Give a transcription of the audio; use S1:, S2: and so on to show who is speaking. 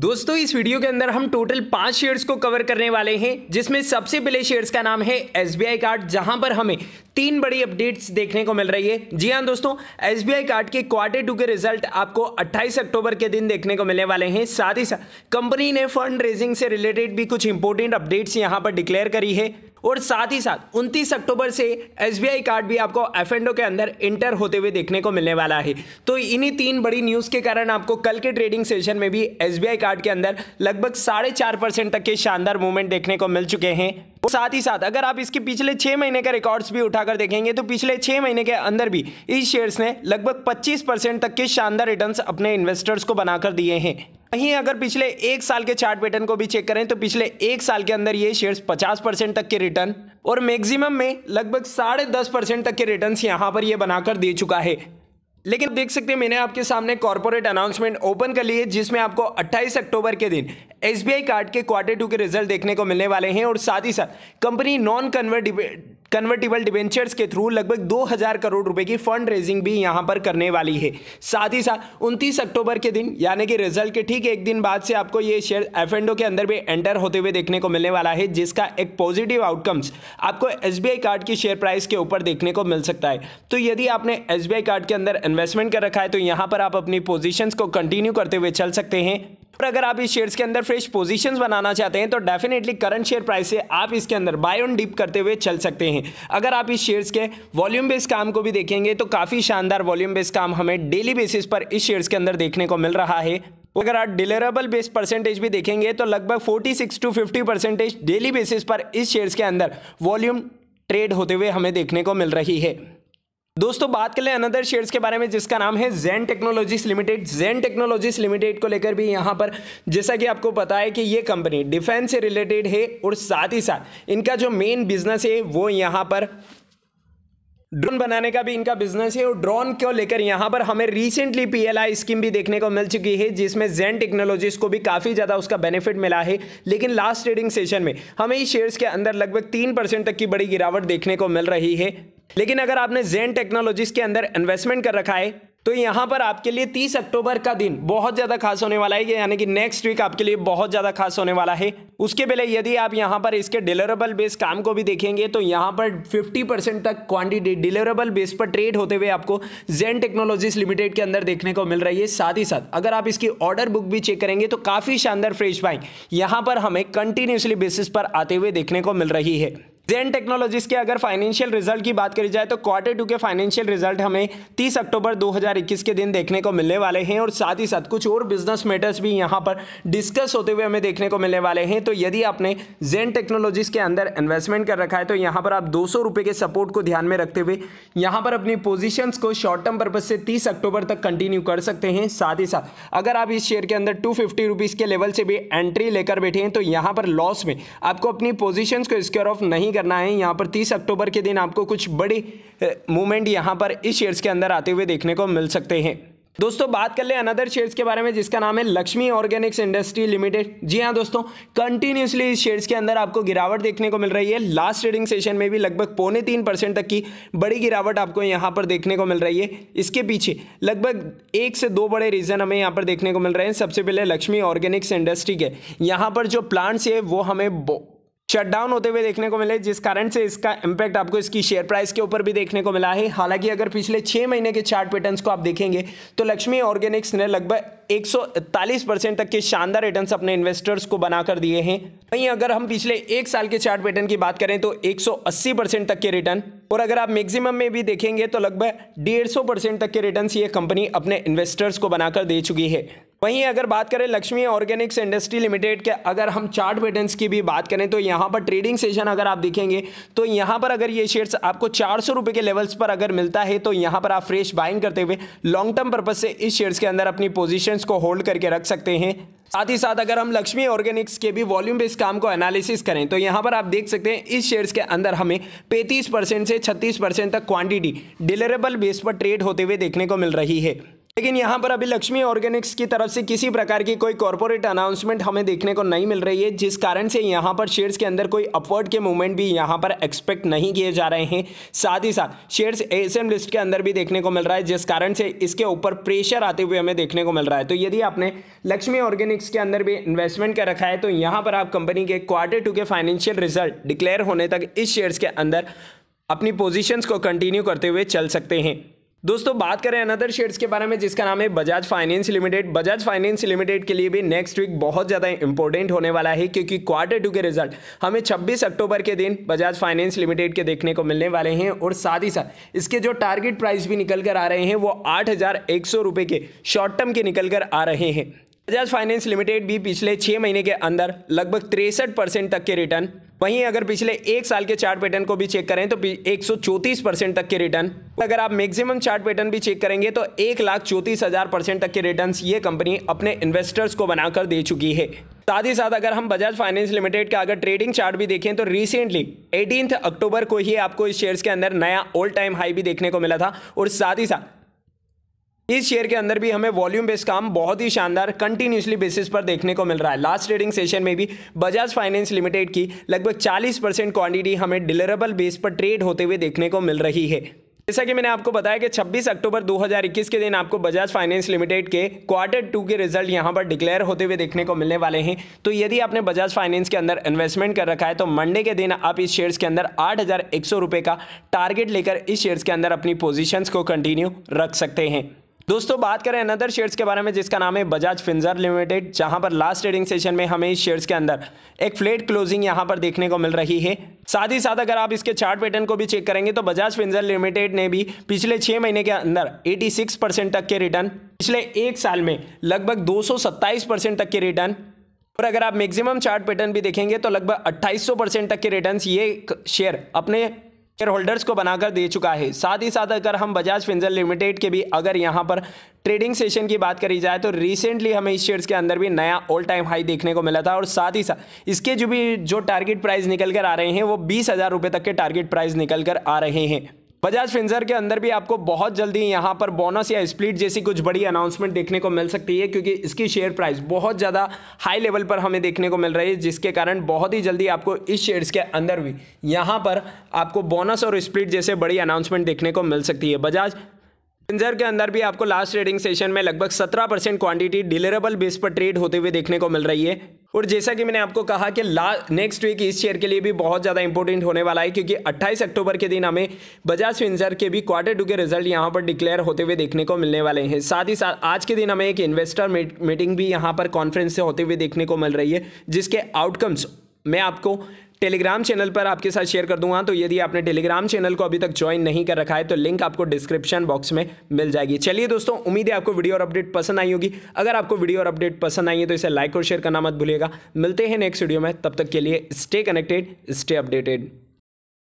S1: दोस्तों इस वीडियो के अंदर हम टोटल पांच शेयर्स को कवर करने वाले हैं जिसमें सबसे पहले शेयर्स का नाम है एस कार्ड जहां पर हमें तीन बड़ी अपडेट्स देखने को मिल रही है जी हाँ दोस्तों एस कार्ड के क्वार्टर टू के रिजल्ट आपको 28 अक्टूबर के दिन देखने को मिलने वाले हैं साथ ही साथ कंपनी ने फंड रेजिंग से रिलेटेड भी कुछ इंपॉर्टेंट अपडेट्स यहाँ पर डिक्लेयर करी है और साथ ही साथ 29 अक्टूबर से एस कार्ड भी आपको एफ के अंदर इंटर होते हुए देखने को मिलने वाला है तो इन्हीं तीन बड़ी न्यूज़ के कारण आपको कल के ट्रेडिंग सेशन में भी एस कार्ड के अंदर लगभग साढ़े चार परसेंट तक के शानदार मूवमेंट देखने को मिल चुके हैं और साथ ही साथ अगर आप इसके पिछले छः महीने का रिकॉर्ड्स भी उठाकर देखेंगे तो पिछले छः महीने के अंदर भी इस शेयर्स ने लगभग पच्चीस परसेंट तक के शानदार रिटर्न अपने इन्वेस्टर्स को बनाकर दिए हैं वहीं अगर पिछले एक साल के चार्ट पैटर्न को भी चेक करें तो पिछले एक साल के अंदर ये शेयर्स 50 परसेंट तक के रिटर्न और मैक्सिमम में लगभग साढ़े दस परसेंट तक के रिटर्न्स यहाँ पर ये बनाकर दे चुका है लेकिन देख सकते हैं मैंने आपके सामने कॉर्पोरेट अनाउंसमेंट ओपन कर लिए है जिसमें आपको 28 अक्टूबर के दिन एसबीआई कार्ड के क्वार्टर टू के रिजल्ट देखने को मिलने वाले हैं और साथ ही साथ company non convert convertible debentures के थ्रू लगभग 2000 करोड़ रुपए की फंड रेजिंग भी यहां पर करने वाली है साथ ही साथ उनतीस अक्टूबर के दिन यानी कि रिजल्ट के ठीक एक दिन बाद से आपको ये शेयर एफ के अंदर भी एंटर होते हुए देखने को मिलने वाला है जिसका एक पॉजिटिव आउटकम्स आपको एस कार्ड की शेयर प्राइस के ऊपर देखने को मिल सकता है तो यदि आपने एस कार्ड के अंदर इन्वेस्टमेंट कर रखा है तो यहाँ पर आप अपनी पोजिशन को कंटिन्यू करते हुए चल सकते हैं और अगर आप इस शेयर्स के अंदर फ्रेश पोजीशंस बनाना चाहते हैं तो डेफिनेटली करंट शेयर प्राइस से आप इसके अंदर बाय ऑन डिप करते हुए चल सकते हैं अगर आप इस शेयर्स के वॉल्यूम बेस काम को भी देखेंगे तो काफ़ी शानदार वॉल्यूम बेस काम हमें डेली बेसिस पर इस शेयर्स के अंदर देखने को मिल रहा है अगर आप डिलेरेबल बेस परसेंटेज भी देखेंगे तो लगभग 46 टू 50 परसेंटेज डेली बेसिस पर इस शेयर्स के अंदर वॉल्यूम ट्रेड होते हुए हमें देखने को मिल रही है दोस्तों बात कर लें अनदर शेयर्स के बारे में जिसका नाम है Jain technologies limited Jain technologies limited को लेकर भी यहाँ पर जैसा कि आपको पता है कि ये कंपनी डिफेंस से रिलेटेड है और साथ ही साथ इनका जो मेन बिजनेस है वो यहाँ पर ड्रोन बनाने का भी इनका बिजनेस है और ड्रोन को लेकर यहाँ पर हमें रिसेंटली पीएलआई स्कीम भी देखने को मिल चुकी है जिसमें जैन टेक्नोलॉजीज को भी काफ़ी ज़्यादा उसका बेनिफिट मिला है लेकिन लास्ट ट्रेडिंग सेशन में हमें इस शेयर्स के अंदर लगभग तीन परसेंट तक की बड़ी गिरावट देखने को मिल रही है लेकिन अगर आपने जेन टेक्नोलॉजीज के अंदर इन्वेस्टमेंट कर रखा है तो यहाँ पर आपके लिए 30 अक्टूबर का दिन बहुत ज़्यादा खास होने वाला है यानी कि नेक्स्ट वीक आपके लिए बहुत ज़्यादा खास होने वाला है उसके पहले यदि आप यहाँ पर इसके डिलरेबल बेस काम को भी देखेंगे तो यहाँ पर 50 परसेंट तक क्वांटिटी डिलरेबल बेस पर ट्रेड होते हुए आपको जेन टेक्नोलॉजीज लिमिटेड के अंदर देखने को मिल रही है साथ ही साथ अगर आप इसकी ऑर्डर बुक भी चेक करेंगे तो काफ़ी शानदार फ्रेश बाइंग यहाँ पर हमें कंटिन्यूसली बेसिस पर आते हुए देखने को मिल रही है जेन टेक्नोलॉजीज के अगर फाइनेंशियल रिजल्ट की बात करी जाए तो क्वार्टर टू के फाइनेंशियल रिजल्ट हमें तीस अक्टूबर 2021 के दिन देखने को मिलने वाले हैं और साथ ही साथ कुछ और बिजनेस मैटर्स भी यहाँ पर डिस्कस होते हुए हमें देखने को मिलने वाले हैं तो यदि आपने जेन टेक्नोलॉजीज के अंदर इन्वेस्टमेंट कर रखा है तो यहाँ पर आप दो के सपोर्ट को ध्यान में रखते हुए यहाँ पर अपनी पोजिशन को शॉर्ट टर्म पर्पज से तीस अक्टूबर तक कंटिन्यू कर सकते हैं साथ ही साथ अगर आप इस शेयर के अंदर टू फिफ्टी के लेवल से भी एंट्री लेकर बैठे हैं तो यहाँ पर लॉस में आपको अपनी पोजिशन को स्क्योर ऑफ नहीं कर करना है यहाँ पर 30 अक्टूबर के दिन आपको कुछ बड़ी मूवमेंट यहाँ पर इस शेयर्स के अंदर आते हुए देखने को मिल सकते हैं दोस्तों बात कर ले अनदर शेयर्स के बारे में जिसका नाम है लक्ष्मी ऑर्गेनिक्स इंडस्ट्री लिमिटेड जी हाँ दोस्तों कंटिन्यूसली इस शेयर्स के अंदर आपको गिरावट देखने को मिल रही है लास्ट ट्रेडिंग सेशन में भी लगभग पौने तीन परसेंट तक की बड़ी गिरावट आपको यहाँ पर देखने को मिल रही है इसके पीछे लगभग एक से दो बड़े रीज़न हमें यहाँ पर देखने को मिल रहे हैं सबसे पहले लक्ष्मी ऑर्गेनिक्स इंडस्ट्री के यहाँ पर जो प्लांट्स है वो हमें शटडाउन होते हुए देखने को मिले जिस कारण से इसका इम्पैक्ट आपको इसकी शेयर प्राइस के ऊपर भी देखने को मिला है हालांकि अगर पिछले छः महीने के चार्ट पैटर्न्स को आप देखेंगे तो लक्ष्मी ऑर्गेनिक्स ने लगभग एक परसेंट तक के शानदार रिटर्न अपने इन्वेस्टर्स को बनाकर दिए हैं वहीं अगर हम पिछले एक साल के चार्ट पैटर्न की बात करें तो एक परसेंट तक के रिटर्न और अगर आप मैक्सिमम में भी देखेंगे तो लगभग डेढ़ परसेंट तक के रिटर्न ये कंपनी अपने इन्वेस्टर्स को बनाकर दे चुकी है वहीं अगर बात करें लक्ष्मी ऑर्गेनिक्स इंडस्ट्री लिमिटेड के अगर हम चार्ट पैटर्न्स की भी बात करें तो यहाँ पर ट्रेडिंग सेशन अगर आप देखेंगे तो यहाँ पर अगर ये शेयर्स आपको चार सौ के लेवल्स पर अगर मिलता है तो यहाँ पर आप फ्रेश बाइंग करते हुए लॉन्ग टर्म पर्पज से इस शेयर्स के अंदर अपनी पोजिशंस को होल्ड करके रख सकते हैं साथ ही साथ अगर हम लक्ष्मी ऑर्गेनिक्स के भी वॉल्यूम बेस्ड काम को एनालिसिस करें तो यहाँ पर आप देख सकते हैं इस शेयर्स के अंदर हमें 35 परसेंट से 36 परसेंट तक क्वांटिटी डिलरेबल बेस पर ट्रेड होते हुए देखने को मिल रही है लेकिन यहाँ पर अभी लक्ष्मी ऑर्गेनिक्स की तरफ से किसी प्रकार की कोई कॉर्पोरेट अनाउंसमेंट हमें देखने को नहीं मिल रही है जिस कारण से यहाँ पर शेयर्स के अंदर कोई अपवर्ड के मूवमेंट भी यहाँ पर एक्सपेक्ट नहीं किए जा रहे हैं साथ ही साथ शेयर्स एएसएम लिस्ट के अंदर भी देखने को मिल रहा है जिस कारण से इसके ऊपर प्रेशर आते हुए हमें देखने को मिल रहा है तो यदि आपने लक्ष्मी ऑर्गेनिक्स के अंदर भी इन्वेस्टमेंट कर रखा है तो यहाँ पर आप कंपनी के क्वार्टर टू के फाइनेंशियल रिजल्ट डिक्लेयर होने तक इस शेयर्स के अंदर अपनी पोजिशंस को कंटिन्यू करते हुए चल सकते हैं दोस्तों बात करें अनदर शेयर्स के बारे में जिसका नाम है Bajaj finance limited Bajaj finance limited के लिए भी नेक्स्ट वीक बहुत ज़्यादा इंपॉर्टेंट होने वाला है क्योंकि क्वार्टर टू के रिजल्ट हमें 26 अक्टूबर के दिन बजाज फाइनेंस लिमिटेड के देखने को मिलने वाले हैं और साथ ही साथ इसके जो टारगेट प्राइस भी निकल कर आ रहे हैं वो आठ के शॉर्ट टर्म के निकल कर आ रहे हैं बजाज फाइनेंस लिमिटेड भी पिछले छः महीने के अंदर लगभग तिरसठ परसेंट तक के रिटर्न वहीं अगर पिछले एक साल के चार्ट पैटर्न को भी चेक करें तो एक परसेंट तक के रिटर्न अगर आप मैक्सिमम चार्ट पैटर्न भी चेक करेंगे तो एक लाख चौंतीस हजार परसेंट तक के रिटर्न ये कंपनी अपने इन्वेस्टर्स को बनाकर दे चुकी है साथ ही साथ अगर हम बजाज फाइनेंस लिमिटेड का अगर ट्रेडिंग चार्ट भी देखें तो रिसेंटली एटीन अक्टूबर को ही आपको इस शेयर्स के अंदर नया ऑल टाइम हाई भी देखने को मिला था और साथ ही साथ इस शेयर के अंदर भी हमें वॉल्यूम बेस्ड काम बहुत ही शानदार कंटिन्यूसली बेसिस पर देखने को मिल रहा है लास्ट ट्रेडिंग सेशन में भी बजाज फाइनेंस लिमिटेड की लगभग 40 परसेंट क्वांटिटी हमें डिलरेबल बेस पर ट्रेड होते हुए देखने को मिल रही है जैसा कि मैंने आपको बताया कि 26 अक्टूबर 2021 के दिन आपको बजाज फाइनेंस लिमिटेड के क्वार्टर टू के रिजल्ट यहां पर डिक्लेयर होते हुए देखने को मिलने वाले हैं तो यदि आपने बजाज फाइनेंस के अंदर इन्वेस्टमेंट कर रखा है तो मंडे के दिन आप इस शेयर्स के अंदर आठ हज़ार का टारगेट लेकर इस शेयर्स के अंदर अपनी पोजिशंस को कंटिन्यू रख सकते हैं दोस्तों बात करें अनदर शेयर्स के बारे में जिसका नाम है बजाज फिंजर लिमिटेड जहां पर लास्ट ट्रेडिंग सेशन में हमें इस शेयर्स के अंदर एक फ्लेट क्लोजिंग यहां पर देखने को मिल रही है साथ ही साथ अगर आप इसके चार्ट पैटर्न को भी चेक करेंगे तो बजाज फिंजर लिमिटेड ने भी पिछले छह महीने के अंदर 86 परसेंट तक के रिटर्न पिछले एक साल में लगभग दो तक के रिटर्न और अगर आप मैक्सिमम चार्ट पैटर्न भी देखेंगे तो लगभग 2800 परसेंट तक के रिटर्न्स ये शेयर अपने शेयर होल्डर्स को बनाकर दे चुका है साथ ही साथ अगर हम बजाज फिंजर लिमिटेड के भी अगर यहाँ पर ट्रेडिंग सेशन की बात करी जाए तो रिसेंटली हमें इस शेयर्स के अंदर भी नया ऑल टाइम हाई देखने को मिला था और साथ ही साथ इसके जो भी जो टारगेट प्राइस निकल कर आ रहे हैं वो बीस हज़ार रुपये तक के टारगेट प्राइस निकल कर आ रहे हैं बजाज फिंजर के अंदर भी आपको बहुत जल्दी यहाँ पर बोनस या स्प्लिट जैसी कुछ बड़ी अनाउंसमेंट देखने को मिल सकती है क्योंकि इसकी शेयर प्राइस बहुत ज़्यादा हाई लेवल पर हमें देखने को मिल रही है जिसके कारण बहुत ही जल्दी आपको इस शेयर्स के अंदर भी यहाँ पर आपको बोनस और स्प्लिट जैसे बड़ी अनाउंसमेंट देखने को मिल सकती है बजाज फिंजर के अंदर भी आपको लास्ट ट्रेडिंग सेशन में लगभग सत्रह परसेंट क्वांटिटी डिलेरेबल बेस पर ट्रेड होते हुए देखने को मिल रही है और जैसा कि मैंने आपको कहा कि ला नेक्स्ट वीक इस शेयर के लिए भी बहुत ज़्यादा इंपॉर्टेंट होने वाला है क्योंकि 28 अक्टूबर के दिन हमें बजाज फिंजर के भी क्वार्टर टू के रिजल्ट यहाँ पर डिक्लेयर होते हुए देखने को मिलने वाले हैं साथ ही साथ आज के दिन हमें एक इन्वेस्टर मीटिंग भी यहाँ पर कॉन्फ्रेंस से होते हुए देखने को मिल रही है जिसके आउटकम्स मैं आपको टेलीग्राम चैनल पर आपके साथ शेयर कर दूंगा तो यदि आपने टेलीग्राम चैनल को अभी तक ज्वाइन नहीं कर रखा है तो लिंक आपको डिस्क्रिप्शन बॉक्स में मिल जाएगी चलिए दोस्तों उम्मीद है आपको वीडियो और अपडेट पसंद आई होगी अगर आपको वीडियो और अपडेट पसंद आई है तो इसे लाइक और शेयर करना मत भूलिएगा मिलते हैं नेक्स्ट वीडियो में तब तक के लिए स्टे कनेक्टेड स्टे अपडेटेड